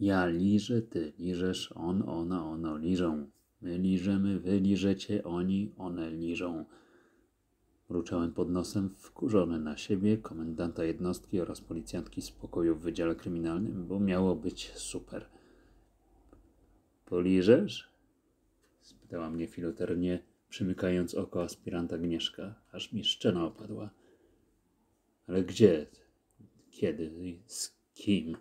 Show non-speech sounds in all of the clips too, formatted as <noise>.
Ja liżę, ty liżesz, on, ona, ono liżą. My liżemy, wy liżecie, oni, one liżą. Mruczałem pod nosem, wkurzony na siebie, komendanta jednostki oraz policjantki z pokoju w Wydziale Kryminalnym, bo miało być super. Poliżesz? spytała mnie filuternie, przymykając oko aspiranta Gnieszka, aż mi szczena opadła. Ale gdzie? Kiedy? Z kim?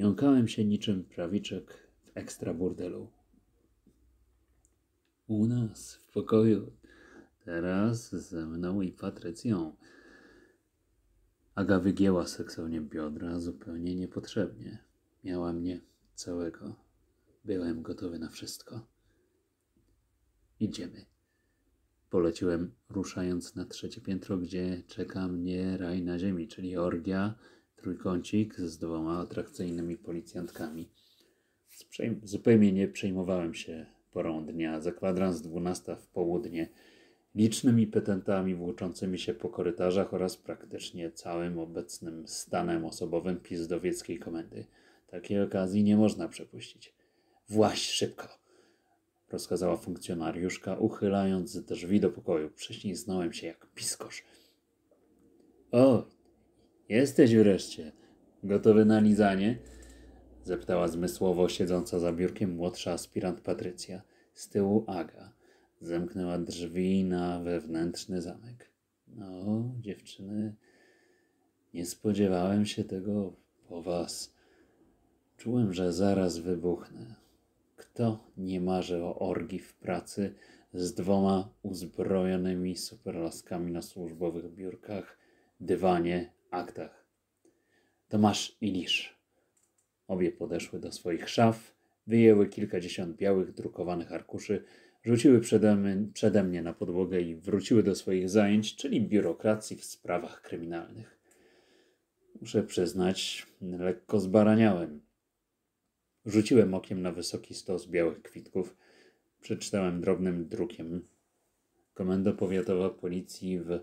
Jąkałem się niczym prawiczek w ekstra burdelu. U nas, w pokoju, teraz ze mną i Patrycją. Aga wygięła seksownie biodra zupełnie niepotrzebnie. Miała mnie całego. Byłem gotowy na wszystko. Idziemy. Poleciłem, ruszając na trzecie piętro, gdzie czeka mnie raj na ziemi, czyli orgia, trójkącik z dwoma atrakcyjnymi policjantkami. Zupełnie nie przejmowałem się porą dnia. Za kwadrans 12 w południe, licznymi petentami włóczącymi się po korytarzach oraz praktycznie całym obecnym stanem osobowym pizdowieckiej komendy. Takiej okazji nie można przepuścić. Właś szybko! rozkazała funkcjonariuszka, uchylając drzwi do pokoju. Prześlizgnąłem się jak piskosz. O, Jesteś wreszcie. Gotowy na lizanie? Zapytała zmysłowo siedząca za biurkiem młodsza aspirant Patrycja. Z tyłu Aga. Zamknęła drzwi na wewnętrzny zamek. No, dziewczyny, nie spodziewałem się tego po was. Czułem, że zaraz wybuchnę. Kto nie marzy o orgi w pracy z dwoma uzbrojonymi superlaskami na służbowych biurkach, dywanie, aktach. Tomasz i Lisz. Obie podeszły do swoich szaf, wyjęły kilkadziesiąt białych, drukowanych arkuszy, rzuciły przede, przede mnie na podłogę i wróciły do swoich zajęć, czyli biurokracji w sprawach kryminalnych. Muszę przyznać, lekko zbaraniałem. Rzuciłem okiem na wysoki stos białych kwitków. Przeczytałem drobnym drukiem. Komenda Powiatowa Policji w...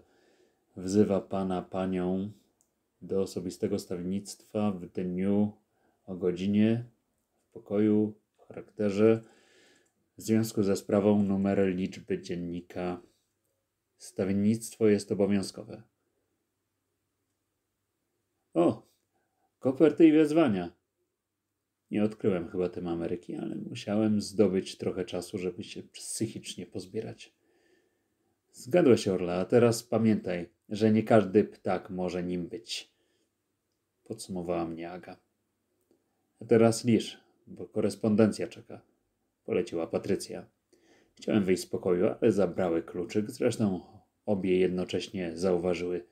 wzywa pana, panią do osobistego stawiennictwa w dniu, o godzinie, w pokoju, w charakterze, w związku ze sprawą numer liczby dziennika. Stawiennictwo jest obowiązkowe. O, koperty i wezwania. Nie odkryłem chyba tym Ameryki, ale musiałem zdobyć trochę czasu, żeby się psychicznie pozbierać. Zgadłeś, Orla, a teraz pamiętaj, że nie każdy ptak może nim być. Podsumowała mnie Aga. A teraz lisz, bo korespondencja czeka. Poleciła Patrycja. Chciałem wyjść z pokoju, ale zabrały kluczyk. Zresztą obie jednocześnie zauważyły.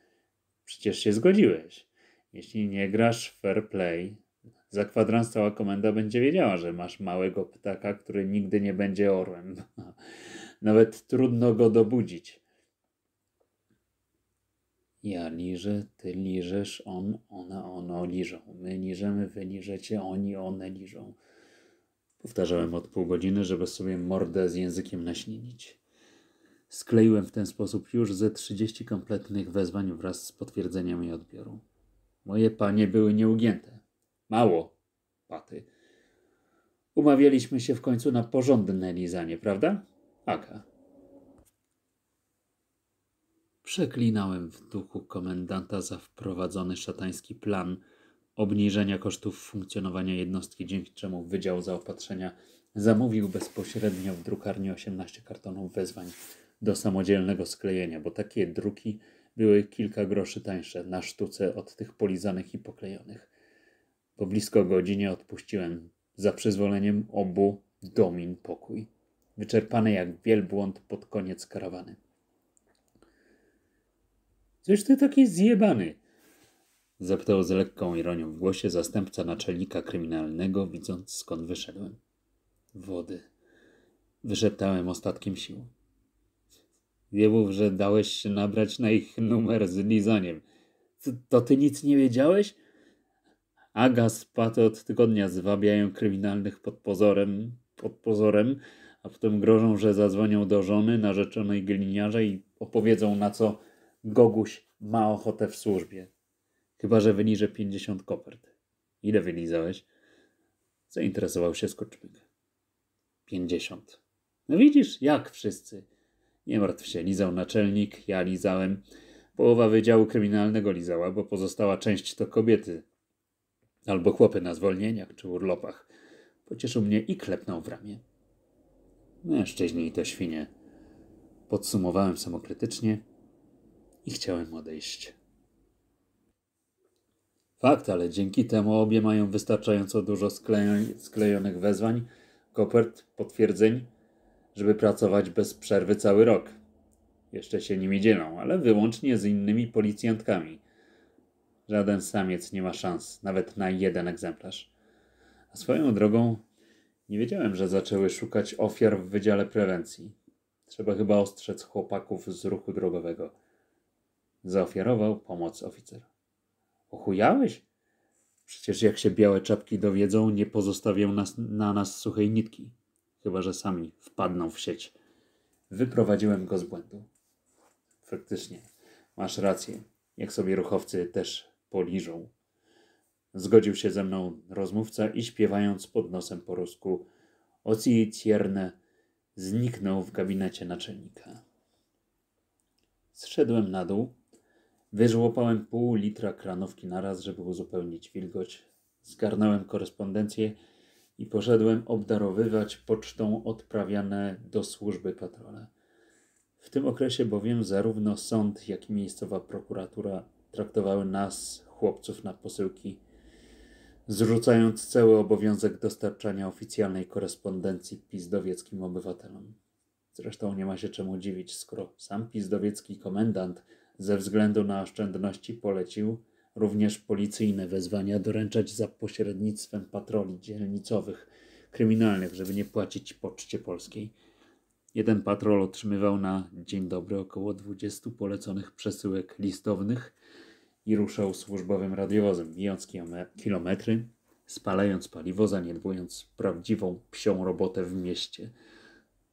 Przecież się zgodziłeś. Jeśli nie grasz fair play, za kwadrans cała komenda będzie wiedziała, że masz małego ptaka, który nigdy nie będzie orłem. <laughs> Nawet trudno go dobudzić. Ja liżę, ty liżesz, on, ona, ono liżą. My liżemy, wy liżecie, oni, one liżą. Powtarzałem od pół godziny, żeby sobie mordę z językiem naśnienić. Skleiłem w ten sposób już ze 30 kompletnych wezwań wraz z potwierdzeniami odbioru. Moje panie były nieugięte. Mało paty. Umawialiśmy się w końcu na porządne lizanie, prawda? Aga. Przeklinałem w duchu komendanta za wprowadzony szatański plan obniżenia kosztów funkcjonowania jednostki, dzięki czemu Wydział Zaopatrzenia zamówił bezpośrednio w drukarni 18 kartonów wezwań do samodzielnego sklejenia, bo takie druki były kilka groszy tańsze na sztuce od tych polizanych i poklejonych. Po blisko godzinie odpuściłem za przyzwoleniem obu domin pokój, wyczerpany jak wielbłąd pod koniec karawany. Coś ty taki zjebany? Zapytał z lekką ironią w głosie zastępca naczelnika kryminalnego, widząc skąd wyszedłem. Wody. Wyszeptałem ostatkiem sił. Wiebów, że dałeś się nabrać na ich numer z lizaniem. To, to ty nic nie wiedziałeś? Aga Spaty od tygodnia zwabiają kryminalnych pod pozorem, pod pozorem, a potem grożą, że zadzwonią do żony narzeczonej gliniarza i opowiedzą na co Goguś ma ochotę w służbie. Chyba, że wyliżę 50 kopert. Ile wylizałeś? Zainteresował się skoczmyk. 50. No widzisz, jak wszyscy. Nie martw się, lizał naczelnik, ja lizałem. Połowa wydziału kryminalnego lizała, bo pozostała część to kobiety albo chłopy na zwolnieniach czy urlopach. Pocieszył mnie i klepnął w ramię. No, mężczyźni i to świnie. Podsumowałem samokrytycznie i chciałem odejść. Fakt, ale dzięki temu obie mają wystarczająco dużo sklejonych wezwań, kopert, potwierdzeń, żeby pracować bez przerwy cały rok. Jeszcze się nimi dzielą, ale wyłącznie z innymi policjantkami, Żaden samiec nie ma szans, nawet na jeden egzemplarz. A swoją drogą nie wiedziałem, że zaczęły szukać ofiar w Wydziale Prewencji. Trzeba chyba ostrzec chłopaków z ruchu drogowego. Zaofiarował pomoc oficer. Ochujałeś? Przecież jak się białe czapki dowiedzą, nie pozostawią nas, na nas suchej nitki. Chyba, że sami wpadną w sieć. Wyprowadziłem go z błędu. Faktycznie, masz rację. Jak sobie ruchowcy też poliżą. Zgodził się ze mną rozmówca i śpiewając pod nosem po rusku Oci Cierne zniknął w gabinecie naczelnika. Zszedłem na dół, wyżłopałem pół litra kranówki naraz, żeby uzupełnić wilgoć. Zgarnąłem korespondencję i poszedłem obdarowywać pocztą odprawiane do służby patrole. W tym okresie bowiem zarówno sąd, jak i miejscowa prokuratura traktowały nas chłopców na posyłki, zrzucając cały obowiązek dostarczania oficjalnej korespondencji pizdowieckim obywatelom. Zresztą nie ma się czemu dziwić, skoro sam pizdowiecki komendant ze względu na oszczędności polecił również policyjne wezwania doręczać za pośrednictwem patroli dzielnicowych kryminalnych, żeby nie płacić poczcie polskiej. Jeden patrol otrzymywał na dzień dobry około 20 poleconych przesyłek listownych, i ruszał służbowym radiowozem, mijąc kilometry, spalając paliwo, zaniedbując prawdziwą psią robotę w mieście.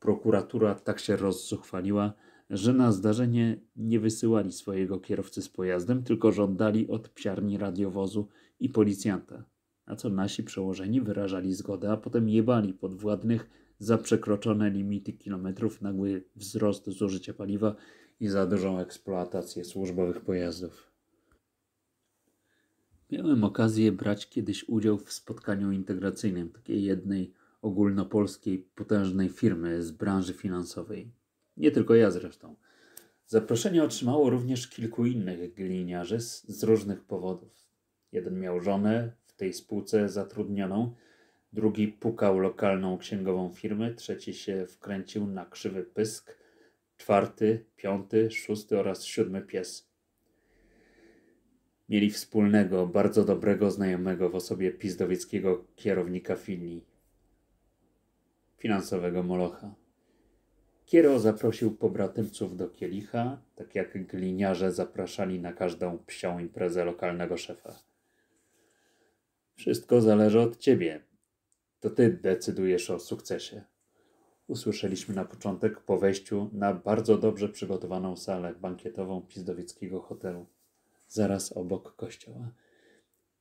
Prokuratura tak się rozzuchwaliła, że na zdarzenie nie wysyłali swojego kierowcy z pojazdem, tylko żądali od psiarni radiowozu i policjanta. Na co nasi przełożeni wyrażali zgodę, a potem jebali podwładnych za przekroczone limity kilometrów, nagły wzrost zużycia paliwa i za dużą eksploatację służbowych pojazdów. Miałem okazję brać kiedyś udział w spotkaniu integracyjnym takiej jednej ogólnopolskiej potężnej firmy z branży finansowej. Nie tylko ja zresztą. Zaproszenie otrzymało również kilku innych gliniarzy z, z różnych powodów. Jeden miał żonę w tej spółce zatrudnioną, drugi pukał lokalną księgową firmy, trzeci się wkręcił na krzywy pysk, czwarty, piąty, szósty oraz siódmy pies Mieli wspólnego, bardzo dobrego znajomego w osobie pizdowieckiego kierownika filii, finansowego molocha. Kiero zaprosił pobratymców do kielicha, tak jak gliniarze zapraszali na każdą psią imprezę lokalnego szefa. Wszystko zależy od ciebie. To ty decydujesz o sukcesie. Usłyszeliśmy na początek po wejściu na bardzo dobrze przygotowaną salę bankietową Pizdowickiego hotelu zaraz obok kościoła.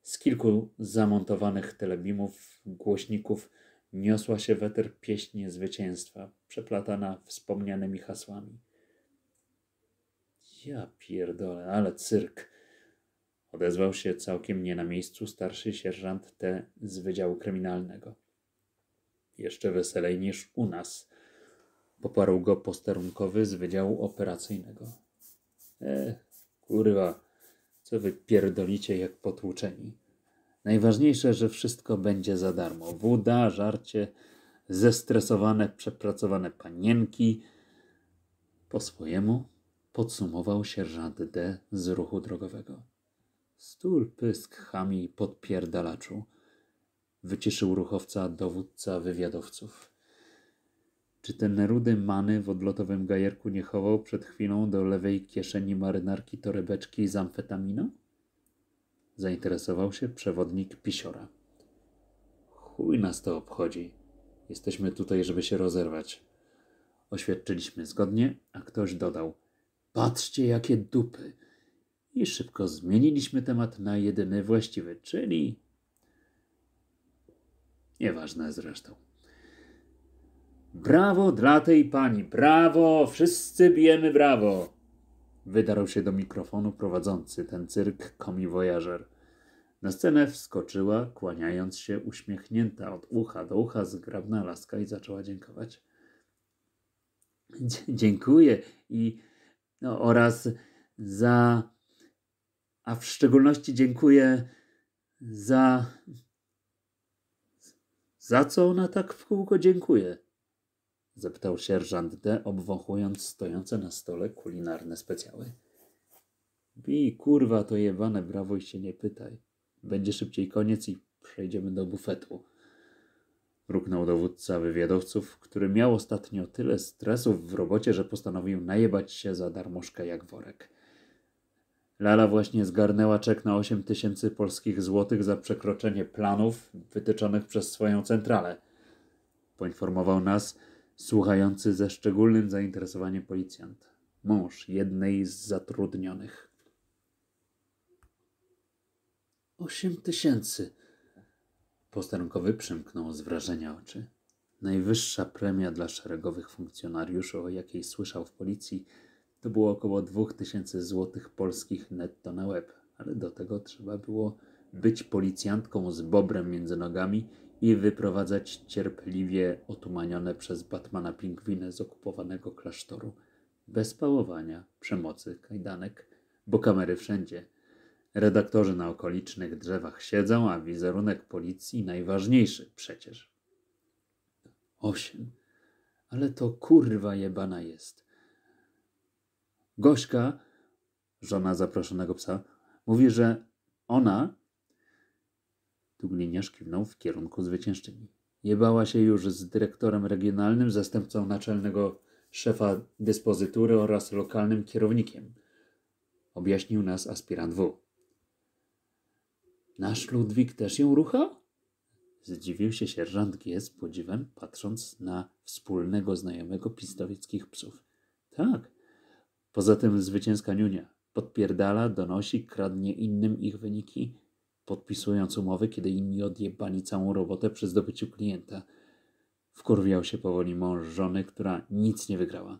Z kilku zamontowanych telebimów, głośników niosła się weter pieśń zwycięstwa, przeplatana wspomnianymi hasłami. Ja pierdolę, ale cyrk! Odezwał się całkiem nie na miejscu starszy sierżant T z Wydziału Kryminalnego. Jeszcze weselej niż u nas. Poparł go posterunkowy z Wydziału Operacyjnego. E, kurwa, co wy pierdolicie jak potłuczeni? Najważniejsze, że wszystko będzie za darmo. Woda, żarcie, zestresowane, przepracowane panienki. Po swojemu podsumował sierżant D z ruchu drogowego. Stul pysk chami podpierdalaczu. Wyciszył ruchowca dowódca wywiadowców. Czy ten rudy many w odlotowym gajerku nie chował przed chwilą do lewej kieszeni marynarki torebeczki z amfetaminą? Zainteresował się przewodnik Pisiora. Chuj nas to obchodzi. Jesteśmy tutaj, żeby się rozerwać. Oświadczyliśmy zgodnie, a ktoś dodał: Patrzcie, jakie dupy! I szybko zmieniliśmy temat na jedyny właściwy, czyli. Nieważne zresztą. Brawo dla tej pani, brawo, wszyscy bijemy brawo. Wydarł się do mikrofonu prowadzący ten cyrk wojażer. Na scenę wskoczyła, kłaniając się, uśmiechnięta od ucha do ucha, zgrabna laska i zaczęła dziękować. dziękuję i no, oraz za, a w szczególności dziękuję za. Za co ona tak w kółko dziękuję? zapytał sierżant D, obwąchując stojące na stole kulinarne specjały. Bij, kurwa, to jebane brawo i się nie pytaj. Będzie szybciej koniec i przejdziemy do bufetu. Ruknął dowódca wywiadowców, który miał ostatnio tyle stresów w robocie, że postanowił najebać się za darmożkę jak worek. Lala właśnie zgarnęła czek na 8 tysięcy polskich złotych za przekroczenie planów wytyczonych przez swoją centralę. Poinformował nas, słuchający ze szczególnym zainteresowaniem policjant, mąż jednej z zatrudnionych. Osiem tysięcy. Posterunkowy przymknął z wrażenia oczy. Najwyższa premia dla szeregowych funkcjonariuszy, o jakiej słyszał w policji, to było około dwóch tysięcy złotych polskich netto na łeb, ale do tego trzeba było być policjantką z bobrem między nogami i wyprowadzać cierpliwie otumanione przez Batmana pingwiny z okupowanego klasztoru. Bez pałowania, przemocy, kajdanek, bo kamery wszędzie. Redaktorzy na okolicznych drzewach siedzą, a wizerunek policji najważniejszy przecież. Osiem. Ale to kurwa jebana jest. Gośka, żona zaproszonego psa, mówi, że ona tu gliniarz kiwnął w kierunku zwyciężczyni. Jebała się już z dyrektorem regionalnym, zastępcą naczelnego szefa dyspozytury oraz lokalnym kierownikiem. Objaśnił nas aspirant W. Nasz Ludwik też ją rucha? Zdziwił się sierżant G z podziwem, patrząc na wspólnego znajomego pistowieckich psów. Tak. Poza tym zwycięska niunia. Podpierdala, donosi, kradnie innym ich wyniki, podpisując umowy, kiedy inni odjebali całą robotę przy zdobyciu klienta. Wkurwiał się powoli mąż żony, która nic nie wygrała.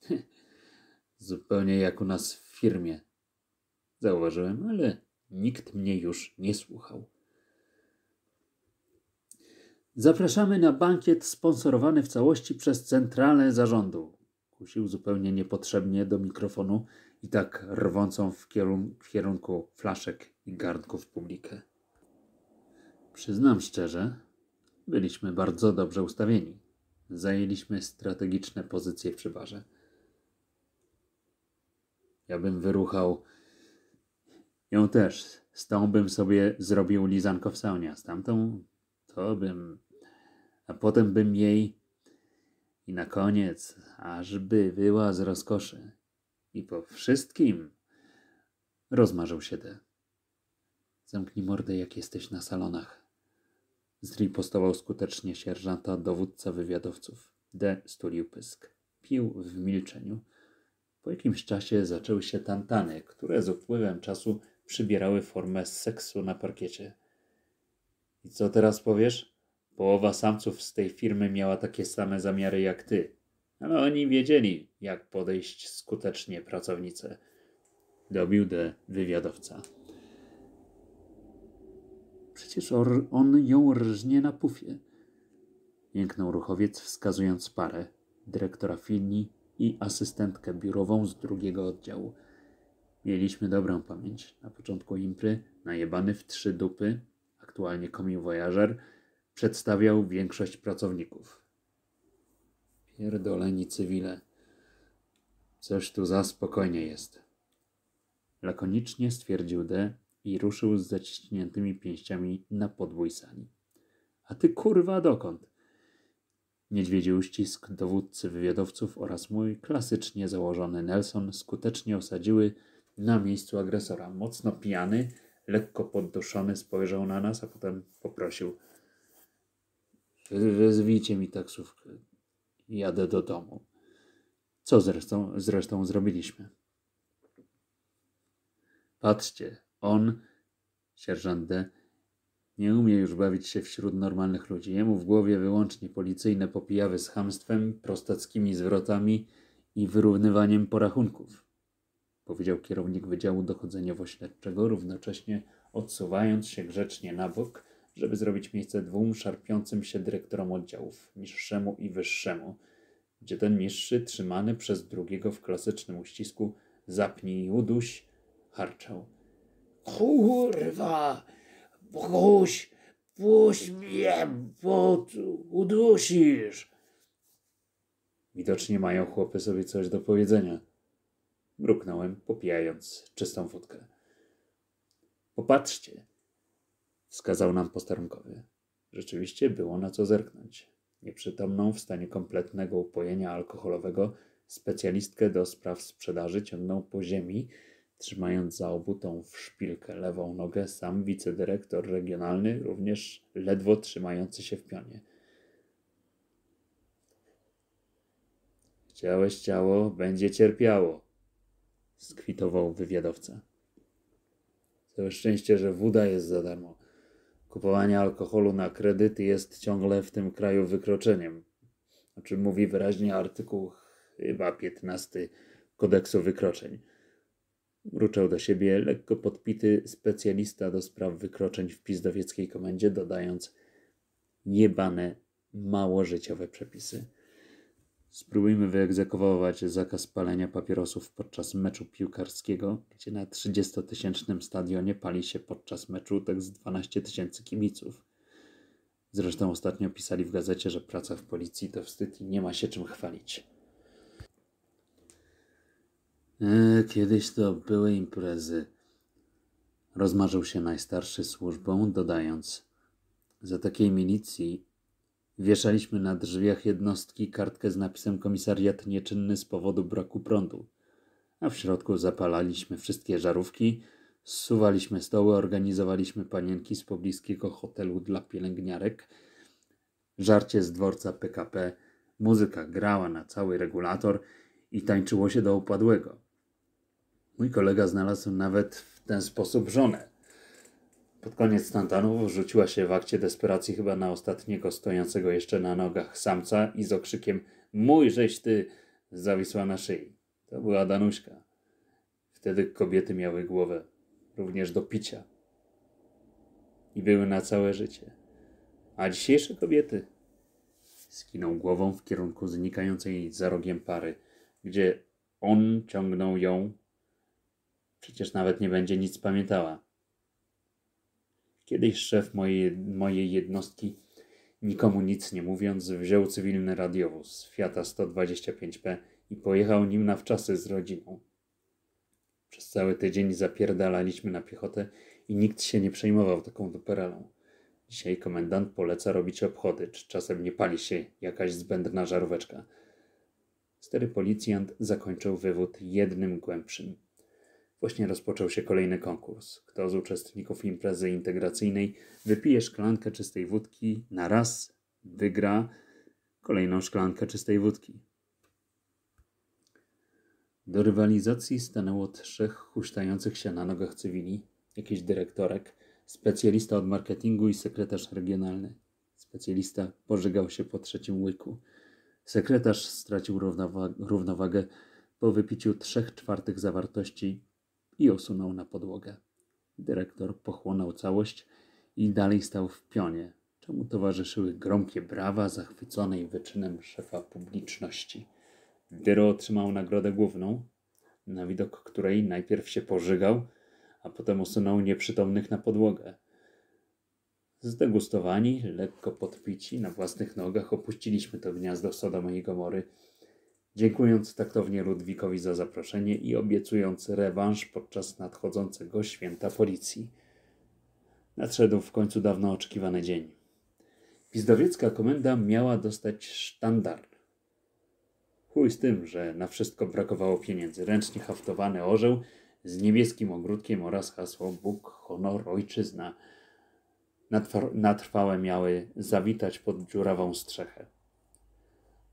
<laughs> Zupełnie jak u nas w firmie. Zauważyłem, ale nikt mnie już nie słuchał. Zapraszamy na bankiet sponsorowany w całości przez centralę zarządu. Kusił zupełnie niepotrzebnie do mikrofonu i tak rwącą w w kierunku flaszek i gardków w publikę. Przyznam szczerze, byliśmy bardzo dobrze ustawieni. Zajęliśmy strategiczne pozycje przy barze. Ja bym wyruchał. Ją też. Z tą bym sobie zrobił lizanko w saunie, a z tamtą to bym. A potem bym jej. I na koniec, ażby wyła z rozkoszy. I po wszystkim rozmarzył się te. Zamknij mordę, jak jesteś na salonach. Zripostował skutecznie sierżanta dowódca wywiadowców. D stulił pysk. Pił w milczeniu. Po jakimś czasie zaczęły się tantany, które z upływem czasu przybierały formę seksu na parkiecie. I co teraz powiesz? Połowa samców z tej firmy miała takie same zamiary jak ty, ale oni wiedzieli, jak podejść skutecznie pracownicę. Dobił D wywiadowca. Przecież on ją rżnie na pufie. Jęknął ruchowiec, wskazując parę, dyrektora Finni i asystentkę biurową z drugiego oddziału. Mieliśmy dobrą pamięć. Na początku impry, najebany w trzy dupy, aktualnie komił wojażer, przedstawiał większość pracowników. Pierdoleni cywile. Coś tu za spokojnie jest. Lakonicznie stwierdził D, i ruszył z zaciśniętymi pięściami na podwój sani. A ty kurwa dokąd? Niedźwiedzi uścisk dowódcy wywiadowców oraz mój klasycznie założony Nelson skutecznie osadziły na miejscu agresora. Mocno pijany, lekko podduszony spojrzał na nas, a potem poprosił wezwijcie mi taksówkę. Jadę do domu. Co zresztą, zresztą zrobiliśmy. Patrzcie, on, sierżant D., nie umie już bawić się wśród normalnych ludzi. Jemu w głowie wyłącznie policyjne popijawy z hamstwem, prostackimi zwrotami i wyrównywaniem porachunków, powiedział kierownik Wydziału Dochodzeniowo-Śledczego, równocześnie odsuwając się grzecznie na bok, żeby zrobić miejsce dwóm szarpiącym się dyrektorom oddziałów, niższemu i wyższemu, gdzie ten niższy, trzymany przez drugiego w klasycznym uścisku, zapnij i uduś, harczał – Kurwa, Boguś, puść mnie, bo udusisz. Widocznie mają chłopy sobie coś do powiedzenia. Mruknąłem, popijając czystą wódkę. Popatrzcie, wskazał nam posterunkowy. Rzeczywiście było na co zerknąć. Nieprzytomną w stanie kompletnego upojenia alkoholowego specjalistkę do spraw sprzedaży ciągnął po ziemi, Trzymając za obutą w szpilkę lewą nogę, sam wicedyrektor regionalny, również ledwo trzymający się w pionie. Chciałeś ciało, będzie cierpiało, skwitował wywiadowca. Całe szczęście, że woda jest za darmo. Kupowanie alkoholu na kredyty jest ciągle w tym kraju wykroczeniem, o czym mówi wyraźnie artykuł chyba 15 kodeksu wykroczeń. Mruczał do siebie lekko podpity specjalista do spraw wykroczeń w pizdowieckiej komendzie, dodając niebane, mało życiowe przepisy. Spróbujmy wyegzekwować zakaz palenia papierosów podczas meczu piłkarskiego, gdzie na 30-tysięcznym stadionie pali się podczas meczu tak z 12 tysięcy kibiców. Zresztą ostatnio pisali w gazecie, że praca w policji to wstyd i nie ma się czym chwalić. E, kiedyś to były imprezy. Rozmarzył się najstarszy służbą, dodając: Za takiej milicji wieszaliśmy na drzwiach jednostki kartkę z napisem komisariat nieczynny z powodu braku prądu. A w środku zapalaliśmy wszystkie żarówki, zsuwaliśmy stoły, organizowaliśmy panienki z pobliskiego hotelu dla pielęgniarek, żarcie z dworca PKP, muzyka grała na cały regulator i tańczyło się do upadłego. Mój kolega znalazł nawet w ten sposób żonę. Pod koniec tantanów rzuciła się w akcie desperacji chyba na ostatniego stojącego jeszcze na nogach samca i z okrzykiem Mój żeś ty! zawisła na szyi. To była Danuśka. Wtedy kobiety miały głowę również do picia. I były na całe życie. A dzisiejsze kobiety skinął głową w kierunku znikającej za rogiem pary, gdzie on ciągnął ją Przecież nawet nie będzie nic pamiętała. Kiedyś szef mojej, mojej jednostki, nikomu nic nie mówiąc, wziął cywilny radiowóz Fiata 125P i pojechał nim na wczasy z rodziną. Przez cały tydzień zapierdalaliśmy na piechotę i nikt się nie przejmował taką duperelą. Dzisiaj komendant poleca robić obchody, czy czasem nie pali się jakaś zbędna żaróweczka. Stary policjant zakończył wywód jednym głębszym. Właśnie rozpoczął się kolejny konkurs. Kto z uczestników imprezy integracyjnej wypije szklankę czystej wódki na raz, wygra kolejną szklankę czystej wódki. Do rywalizacji stanęło trzech huśtających się na nogach cywili, jakiś dyrektorek, specjalista od marketingu i sekretarz regionalny. Specjalista pożygał się po trzecim łyku. Sekretarz stracił równowagę po wypiciu trzech czwartych zawartości i osunął na podłogę. Dyrektor pochłonął całość i dalej stał w pionie, czemu towarzyszyły gromkie brawa zachwyconej wyczynem szefa publiczności. Dyro otrzymał nagrodę główną, na widok której najpierw się pożygał, a potem osunął nieprzytomnych na podłogę. Zdegustowani, lekko podpici, na własnych nogach opuściliśmy to gniazdo Sodoma i Gomory – dziękując taktownie Ludwikowi za zaproszenie i obiecując rewanż podczas nadchodzącego święta policji. Nadszedł w końcu dawno oczekiwany dzień. Pizdowiecka komenda miała dostać sztandar. Chuj z tym, że na wszystko brakowało pieniędzy. Ręcznie haftowany orzeł z niebieskim ogródkiem oraz hasło Bóg, honor, ojczyzna. Na, na trwałe miały zawitać pod dziurawą strzechę.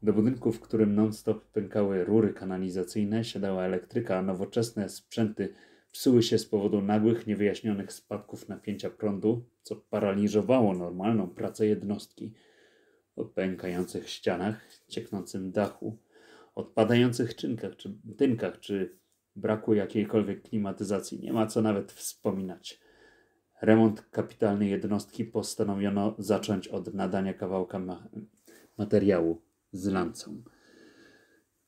Do budynku, w którym non-stop pękały rury kanalizacyjne, siadała elektryka, a nowoczesne sprzęty psuły się z powodu nagłych, niewyjaśnionych spadków napięcia prądu, co paraliżowało normalną pracę jednostki. O pękających ścianach, cieknącym dachu, odpadających czynkach czy tynkach, czy braku jakiejkolwiek klimatyzacji nie ma co nawet wspominać. Remont kapitalnej jednostki postanowiono zacząć od nadania kawałka ma materiału z lancą.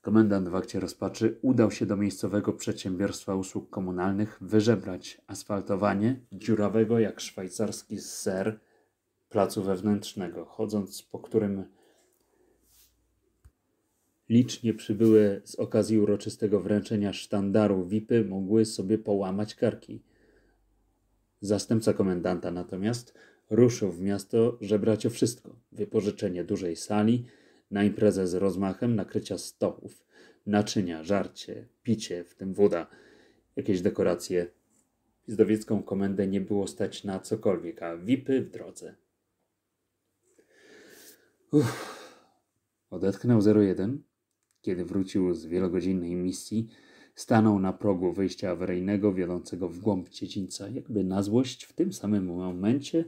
Komendant w akcie rozpaczy udał się do miejscowego przedsiębiorstwa usług komunalnych wyżebrać asfaltowanie dziurawego jak szwajcarski ser placu wewnętrznego, chodząc po którym licznie przybyły z okazji uroczystego wręczenia sztandaru VIP-y mogły sobie połamać karki. Zastępca komendanta natomiast ruszył w miasto żebrać o wszystko. Wypożyczenie dużej sali – na imprezę z rozmachem, nakrycia stołów, naczynia, żarcie, picie, w tym woda, jakieś dekoracje. Pizdowiecką komendę nie było stać na cokolwiek, a wipy w drodze. Uff. Odetchnął 01, kiedy wrócił z wielogodzinnej misji, stanął na progu wyjścia awaryjnego wiodącego w głąb dziedzińca, jakby na złość w tym samym momencie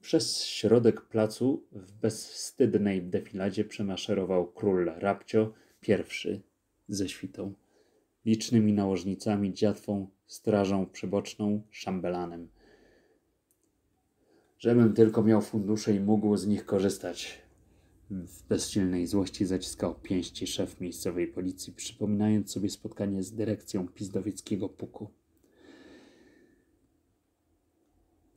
przez środek placu w bezwstydnej defiladzie przemaszerował król Rabcio I ze świtą, licznymi nałożnicami, dziatwą, strażą przyboczną, szambelanem. Żebym tylko miał fundusze i mógł z nich korzystać. W bezsilnej złości zaciskał pięści szef miejscowej policji, przypominając sobie spotkanie z dyrekcją Pizdowieckiego Puku.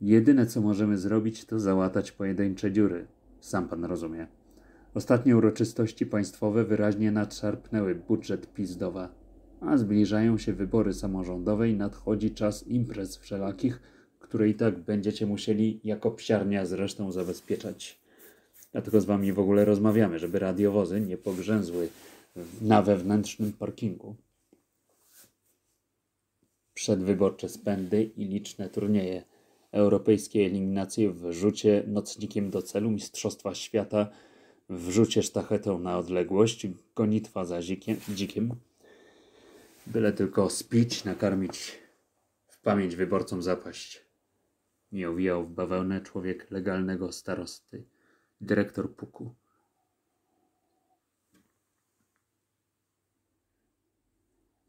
Jedyne co możemy zrobić, to załatać pojedyncze dziury. Sam pan rozumie. Ostatnie uroczystości państwowe wyraźnie nadszarpnęły budżet Pizdowa, a zbliżają się wybory samorządowe i nadchodzi czas imprez wszelakich, które i tak będziecie musieli jako psiarnia zresztą zabezpieczać. Dlatego z wami w ogóle rozmawiamy, żeby radiowozy nie pogrzęzły na wewnętrznym parkingu. Przedwyborcze spędy i liczne turnieje – europejskiej eliminacji w rzucie nocnikiem do celu Mistrzostwa Świata w rzucie sztachetą na odległość, gonitwa za dzikiem, dzikiem. Byle tylko spić, nakarmić, w pamięć wyborcom zapaść. Nie owijał w bawełnę człowiek legalnego starosty, dyrektor puku.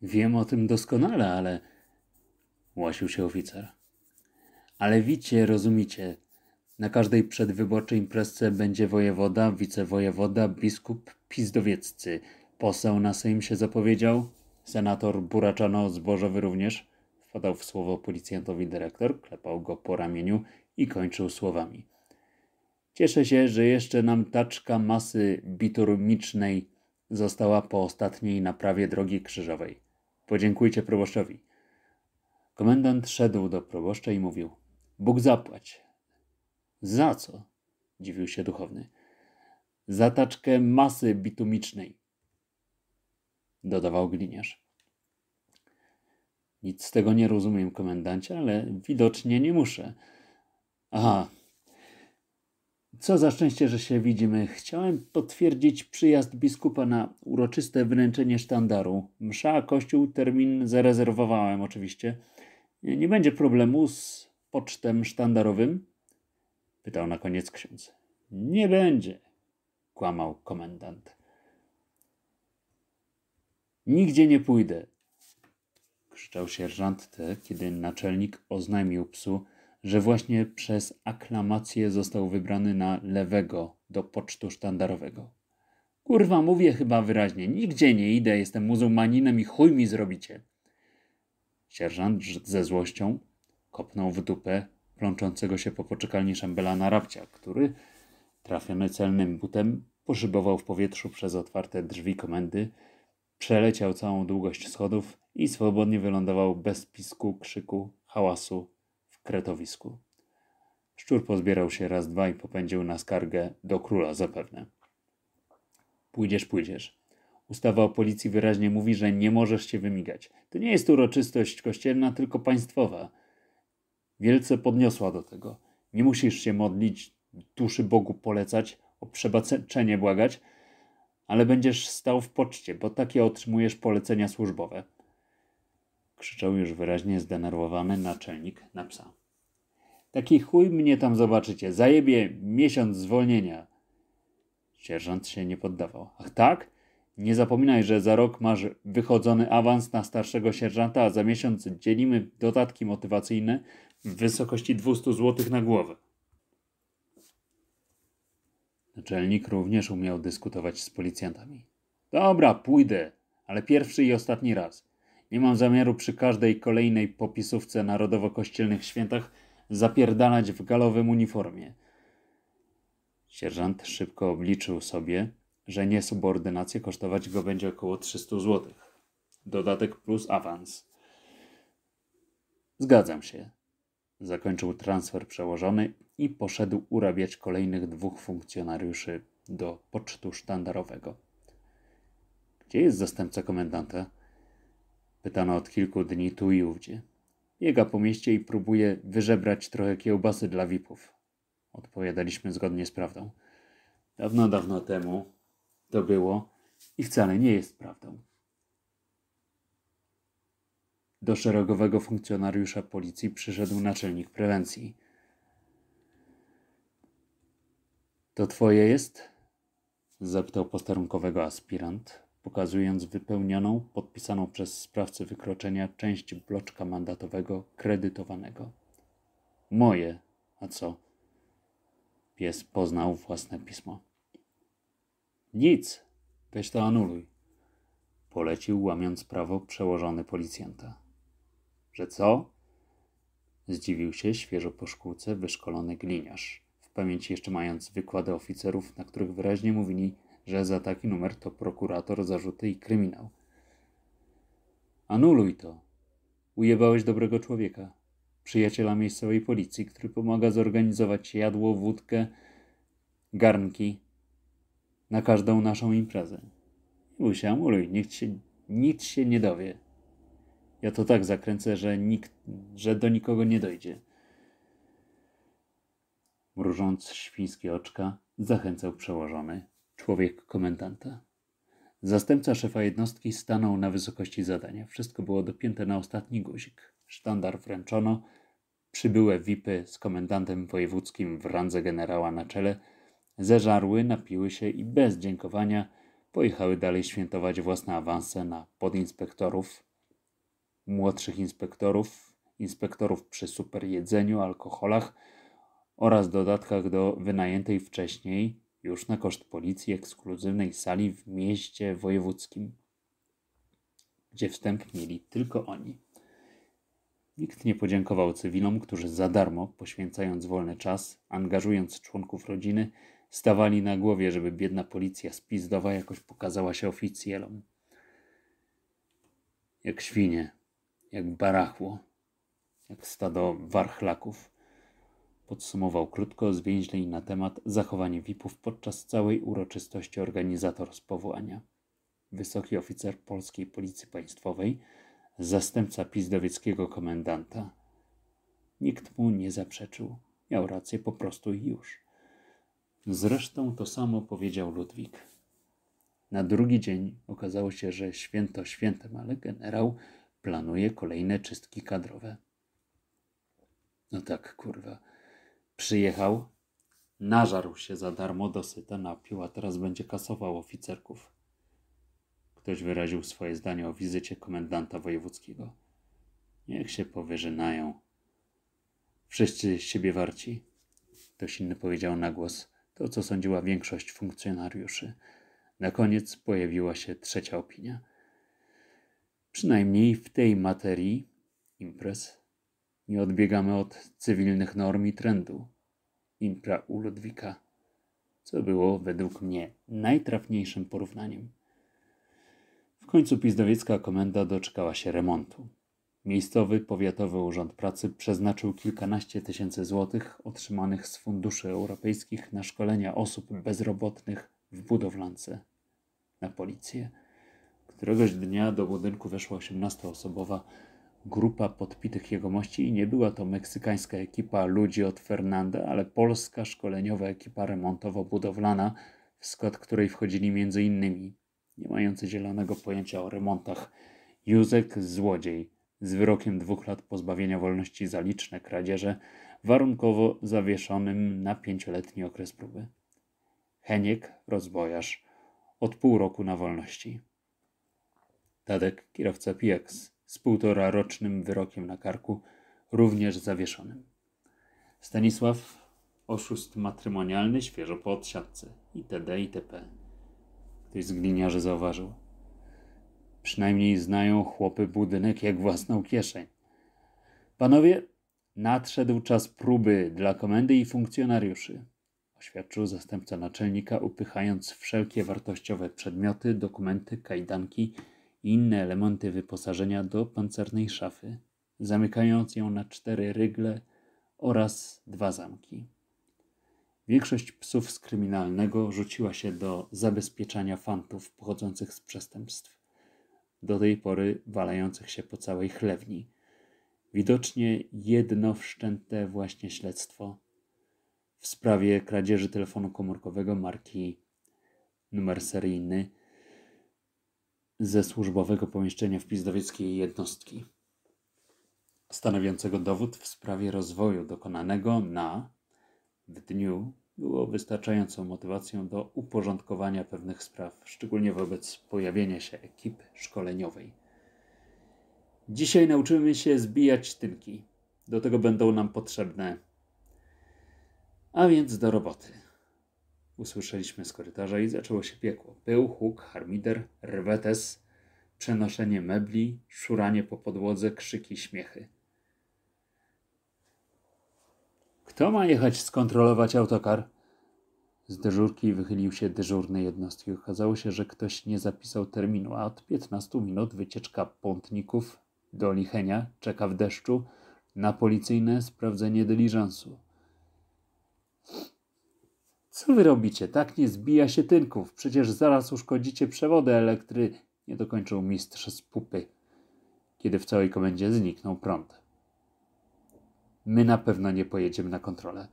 Wiem o tym doskonale, ale łasił się oficer. Ale wicie, rozumicie, na każdej przedwyborczej imprezce będzie wojewoda, wicewojewoda, biskup, pizdowieccy. Poseł na Sejm się zapowiedział, senator Buraczano Zbożowy również. Wpadał w słowo policjantowi dyrektor, klepał go po ramieniu i kończył słowami. Cieszę się, że jeszcze nam taczka masy biturmicznej została po ostatniej naprawie drogi krzyżowej. Podziękujcie proboszczowi. Komendant szedł do proboszcza i mówił – Bóg zapłać. Za co? dziwił się duchowny. Za taczkę masy bitumicznej, dodawał gliniarz. Nic z tego nie rozumiem, komendancie, ale widocznie nie muszę. Aha. Co za szczęście, że się widzimy. Chciałem potwierdzić przyjazd biskupa na uroczyste wręczenie sztandaru. Msza, kościół, termin zarezerwowałem oczywiście. Nie, nie będzie problemu z pocztem sztandarowym? Pytał na koniec ksiądz. Nie będzie, kłamał komendant. Nigdzie nie pójdę, krzyczał sierżant te, kiedy naczelnik oznajmił psu, że właśnie przez aklamację został wybrany na lewego do pocztu sztandarowego. Kurwa, mówię chyba wyraźnie, nigdzie nie idę, jestem muzułmaninem i chuj mi zrobicie. Sierżant ze złością kopnął w dupę plączącego się po poczekalni szambelana rabcia, który, trafiony celnym butem, poszybował w powietrzu przez otwarte drzwi komendy, przeleciał całą długość schodów i swobodnie wylądował bez pisku, krzyku, hałasu w kretowisku. Szczur pozbierał się raz dwa i popędził na skargę do króla zapewne. Pójdziesz, pójdziesz. Ustawa o policji wyraźnie mówi, że nie możesz się wymigać. To nie jest uroczystość kościelna, tylko państwowa wielce podniosła do tego. Nie musisz się modlić, duszy Bogu polecać, o przebaczenie błagać, ale będziesz stał w poczcie, bo takie otrzymujesz polecenia służbowe. Krzyczał już wyraźnie zdenerwowany naczelnik na psa. Taki chuj mnie tam zobaczycie, zajebie miesiąc zwolnienia. Sierżant się nie poddawał. Ach tak? Nie zapominaj, że za rok masz wychodzony awans na starszego sierżanta, a za miesiąc dzielimy dodatki motywacyjne w wysokości 200 zł na głowę. Naczelnik również umiał dyskutować z policjantami. Dobra, pójdę, ale pierwszy i ostatni raz. Nie mam zamiaru przy każdej kolejnej popisówce narodowo-kościelnych świętach zapierdalać w galowym uniformie. Sierżant szybko obliczył sobie, że niesubordynację kosztować go będzie około 300 zł. Dodatek plus awans. Zgadzam się. Zakończył transfer przełożony i poszedł urabiać kolejnych dwóch funkcjonariuszy do pocztu sztandarowego. Gdzie jest zastępca komendanta? Pytano od kilku dni tu i ówdzie. Biega po mieście i próbuje wyżebrać trochę kiełbasy dla VIP-ów. Odpowiadaliśmy zgodnie z prawdą. Dawno, dawno temu to było i wcale nie jest prawdą. Do szeregowego funkcjonariusza policji przyszedł naczelnik prewencji. To twoje jest? zapytał posterunkowego aspirant, pokazując wypełnioną, podpisaną przez sprawcę wykroczenia część bloczka mandatowego kredytowanego. Moje, a co? Pies poznał własne pismo. Nic, weź to anuluj. Polecił, łamiąc prawo przełożony policjanta. Że co? Zdziwił się świeżo po szkółce wyszkolony gliniarz, w pamięci jeszcze mając wykłady oficerów, na których wyraźnie mówili, że za taki numer to prokurator, zarzuty i kryminał. Anuluj to. Ujebałeś dobrego człowieka, przyjaciela miejscowej policji, który pomaga zorganizować jadło, wódkę, garnki na każdą naszą imprezę. Usiam, uluj, nikt się, nikt się nie dowie ja to tak zakręcę, że, nikt, że do nikogo nie dojdzie. Mrużąc świńskie oczka, zachęcał przełożony, człowiek komendanta. Zastępca szefa jednostki stanął na wysokości zadania. Wszystko było dopięte na ostatni guzik. Sztandar wręczono, przybyłe wipy z komendantem wojewódzkim w randze generała na czele zeżarły, napiły się i bez dziękowania pojechały dalej świętować własne awanse na podinspektorów młodszych inspektorów, inspektorów przy superjedzeniu, alkoholach oraz dodatkach do wynajętej wcześniej, już na koszt policji, ekskluzywnej sali w mieście wojewódzkim, gdzie wstęp mieli tylko oni. Nikt nie podziękował cywilom, którzy za darmo, poświęcając wolny czas, angażując członków rodziny, stawali na głowie, żeby biedna policja spizdowa jakoś pokazała się oficjelom. Jak świnie, jak barachło, jak stado warchlaków. Podsumował krótko, i na temat zachowania VIP-ów podczas całej uroczystości organizator z powołania. Wysoki oficer Polskiej Policji Państwowej, zastępca pizdowieckiego komendanta. Nikt mu nie zaprzeczył. Miał rację po prostu i już. Zresztą to samo powiedział Ludwik. Na drugi dzień okazało się, że święto świętem, ale generał planuje kolejne czystki kadrowe. No tak, kurwa. Przyjechał, nażarł się za darmo dosyta, syta, napił, a teraz będzie kasował oficerków. Ktoś wyraził swoje zdanie o wizycie komendanta wojewódzkiego. Niech się powyżynają. Wszyscy siebie warci. Ktoś inny powiedział na głos to, co sądziła większość funkcjonariuszy. Na koniec pojawiła się trzecia opinia – Przynajmniej w tej materii imprez nie odbiegamy od cywilnych norm i trendu. Impra u Ludwika, co było według mnie najtrafniejszym porównaniem. W końcu pizdowiecka komenda doczekała się remontu. Miejscowy Powiatowy Urząd Pracy przeznaczył kilkanaście tysięcy złotych otrzymanych z funduszy europejskich na szkolenia osób bezrobotnych w budowlance, na policję Któregoś dnia do budynku weszła 18-osobowa grupa podpitych jegomości i nie była to meksykańska ekipa ludzi od Fernanda, ale polska szkoleniowa ekipa remontowo-budowlana, w skład której wchodzili między innymi nie mający zielonego pojęcia o remontach Józek Złodziej z wyrokiem dwóch lat pozbawienia wolności za liczne kradzieże, warunkowo zawieszonym na pięcioletni okres próby. Heniek Rozbojarz od pół roku na wolności. Tadek, kierowca pijak z, z półtorarocznym wyrokiem na karku, również zawieszonym. Stanisław, oszust matrymonialny, świeżo po odsiadce, itd., itp. Ktoś z gliniarzy zauważył. Przynajmniej znają chłopy budynek jak własną kieszeń. Panowie, nadszedł czas próby dla komendy i funkcjonariuszy, oświadczył zastępca naczelnika, upychając wszelkie wartościowe przedmioty, dokumenty, kajdanki i inne elementy wyposażenia do pancernej szafy, zamykając ją na cztery rygle oraz dwa zamki. Większość psów z kryminalnego rzuciła się do zabezpieczania fantów pochodzących z przestępstw, do tej pory walających się po całej chlewni. Widocznie jedno wszczęte właśnie śledztwo w sprawie kradzieży telefonu komórkowego marki numer seryjny ze służbowego pomieszczenia pizdowieckiej jednostki, stanowiącego dowód w sprawie rozwoju dokonanego na w dniu było wystarczającą motywacją do uporządkowania pewnych spraw, szczególnie wobec pojawienia się ekip szkoleniowej. Dzisiaj nauczymy się zbijać tynki. Do tego będą nam potrzebne. A więc do roboty usłyszeliśmy z korytarza i zaczęło się piekło. Pył, huk, harmider, rwetes, przenoszenie mebli, szuranie po podłodze, krzyki, śmiechy. Kto ma jechać skontrolować autokar? Z dyżurki wychylił się dyżurny jednostki. Okazało się, że ktoś nie zapisał terminu, a od 15 minut wycieczka pątników do Lichenia czeka w deszczu na policyjne sprawdzenie dyliżansu. Co wy robicie? Tak nie zbija się tynków. Przecież zaraz uszkodzicie przewody elektry... Nie dokończył mistrz z pupy, kiedy w całej komendzie zniknął prąd. My na pewno nie pojedziemy na kontrolę.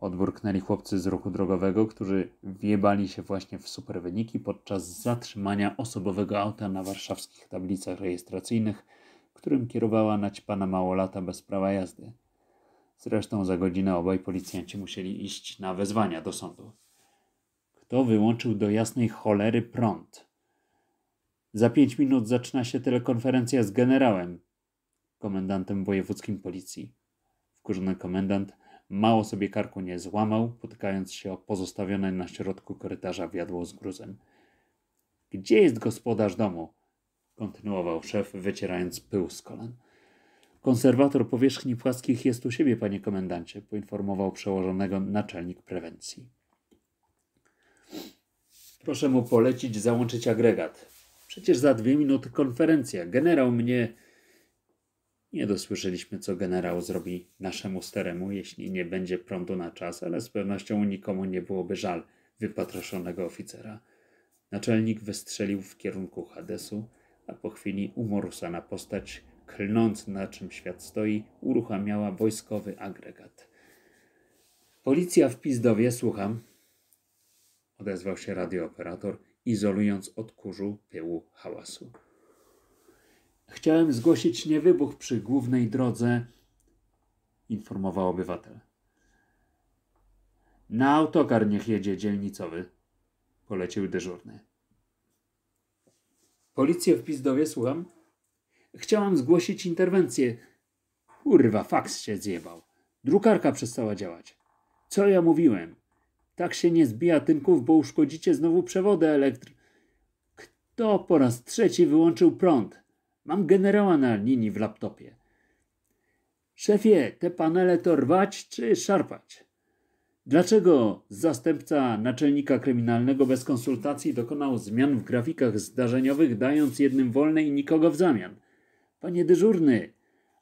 Odburknęli chłopcy z ruchu drogowego, którzy wjebali się właśnie w super wyniki podczas zatrzymania osobowego auta na warszawskich tablicach rejestracyjnych, którym kierowała naćpana małolata bez prawa jazdy. Zresztą za godzinę obaj policjanci musieli iść na wezwania do sądu. Kto wyłączył do jasnej cholery prąd? Za pięć minut zaczyna się telekonferencja z generałem, komendantem wojewódzkim policji. Wkurzony komendant mało sobie karku nie złamał, potykając się o pozostawione na środku korytarza wiadło z gruzem. Gdzie jest gospodarz domu? kontynuował szef, wycierając pył z kolan. Konserwator powierzchni płaskich jest u siebie, panie komendancie, poinformował przełożonego naczelnik prewencji. Proszę mu polecić załączyć agregat. Przecież za dwie minuty konferencja. Generał mnie. Nie dosłyszeliśmy, co generał zrobi naszemu steremu, jeśli nie będzie prądu na czas, ale z pewnością nikomu nie byłoby żal wypatroszonego oficera. Naczelnik wystrzelił w kierunku Hadesu, a po chwili umorsana postać klnąc na czym świat stoi, uruchamiała wojskowy agregat. Policja w Pizdowie, słucham. Odezwał się radiooperator, izolując od kurzu pyłu hałasu. Chciałem zgłosić niewybuch przy głównej drodze, informował obywatel. Na autokar niech jedzie dzielnicowy, polecił dyżurny. Policję w Pizdowie, słucham. Chciałam zgłosić interwencję. Kurwa, faks się zjebał. Drukarka przestała działać. Co ja mówiłem? Tak się nie zbija tynków, bo uszkodzicie znowu przewody elektr... Kto po raz trzeci wyłączył prąd? Mam generała na linii w laptopie. Szefie, te panele to rwać czy szarpać? Dlaczego zastępca naczelnika kryminalnego bez konsultacji dokonał zmian w grafikach zdarzeniowych, dając jednym wolne i nikogo w zamian? Panie dyżurny,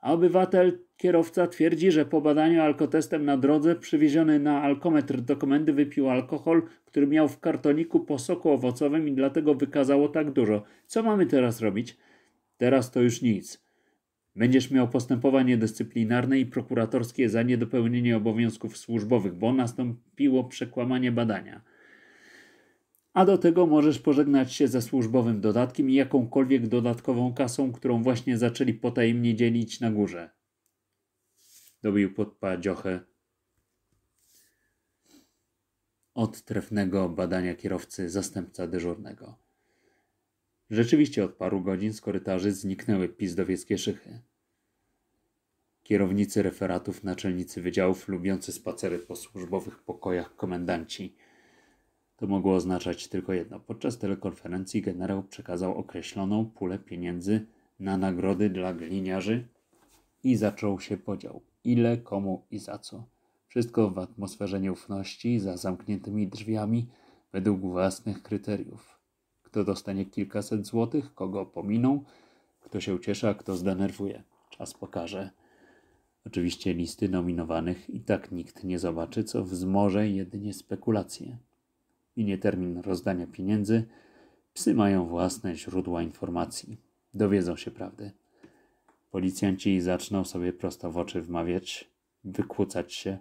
a obywatel kierowca twierdzi, że po badaniu alkotestem na drodze przywieziony na alkometr do komendy wypił alkohol, który miał w kartoniku po soku owocowym i dlatego wykazało tak dużo. Co mamy teraz robić? Teraz to już nic. Będziesz miał postępowanie dyscyplinarne i prokuratorskie za niedopełnienie obowiązków służbowych, bo nastąpiło przekłamanie badania a do tego możesz pożegnać się ze służbowym dodatkiem i jakąkolwiek dodatkową kasą, którą właśnie zaczęli potajemnie dzielić na górze. Dobił podpa dziochę od trefnego badania kierowcy zastępca dyżurnego. Rzeczywiście od paru godzin z korytarzy zniknęły pizdowieckie szychy. Kierownicy referatów, naczelnicy wydziałów, lubiący spacery po służbowych pokojach komendanci – to mogło oznaczać tylko jedno. Podczas telekonferencji generał przekazał określoną pulę pieniędzy na nagrody dla gliniarzy i zaczął się podział. Ile, komu i za co. Wszystko w atmosferze nieufności, za zamkniętymi drzwiami, według własnych kryteriów. Kto dostanie kilkaset złotych, kogo pominą, kto się ucieszy, a kto zdenerwuje. Czas pokaże. Oczywiście listy nominowanych i tak nikt nie zobaczy, co wzmoże jedynie spekulacje. I nie termin rozdania pieniędzy, psy mają własne źródła informacji. Dowiedzą się prawdy. Policjanci zaczną sobie prosto w oczy wmawiać, wykłócać się,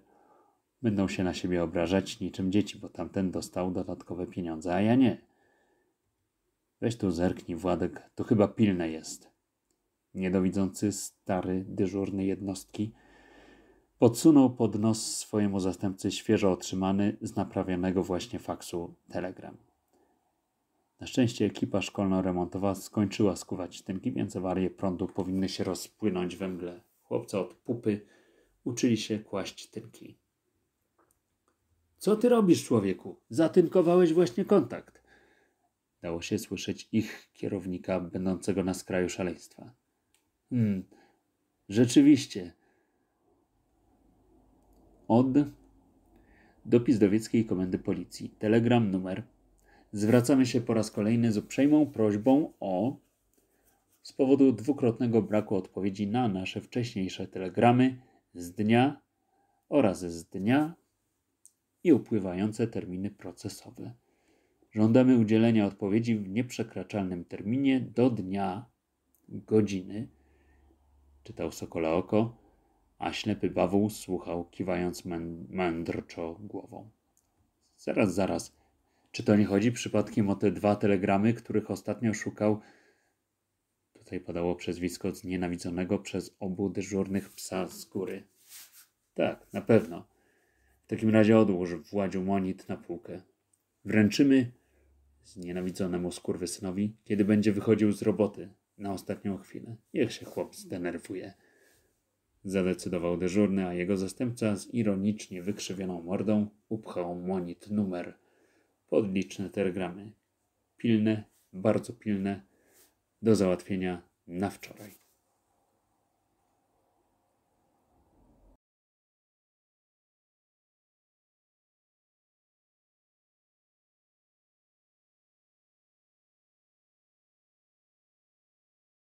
będą się na siebie obrażać niczym dzieci, bo tamten dostał dodatkowe pieniądze, a ja nie. Weź tu zerknij, Władek, to chyba pilne jest. Niedowidzący stary dyżurny jednostki Podsunął pod nos swojemu zastępcy świeżo otrzymany z naprawionego właśnie faksu telegram. Na szczęście ekipa szkolno-remontowa skończyła skuwać tynki, więc awarie prądu powinny się rozpłynąć we mgle. Chłopcy od pupy uczyli się kłaść tynki. Co ty robisz, człowieku? Zatynkowałeś właśnie kontakt. Dało się słyszeć ich kierownika, będącego na skraju szaleństwa. Hmm, rzeczywiście od do dowieckiej Komendy Policji. Telegram numer. Zwracamy się po raz kolejny z uprzejmą prośbą o z powodu dwukrotnego braku odpowiedzi na nasze wcześniejsze telegramy z dnia oraz z dnia i upływające terminy procesowe. Żądamy udzielenia odpowiedzi w nieprzekraczalnym terminie do dnia, godziny, czytał Sokola Oko, a ślepy bawuł słuchał, kiwając mędrczo głową. Zaraz, zaraz. Czy to nie chodzi przypadkiem o te dwa telegramy, których ostatnio szukał? Tutaj padało przezwisko nienawidzonego przez obu dyżurnych psa z góry. Tak, na pewno. W takim razie odłóż Władziu monit na półkę. Wręczymy znienawidzonemu skurwysynowi, kiedy będzie wychodził z roboty na ostatnią chwilę. Niech się chłop zdenerwuje. Zadecydował dyżurny, a jego zastępca z ironicznie wykrzywioną mordą upchał monit numer. pod liczne telegramy. Pilne, bardzo pilne, do załatwienia na wczoraj.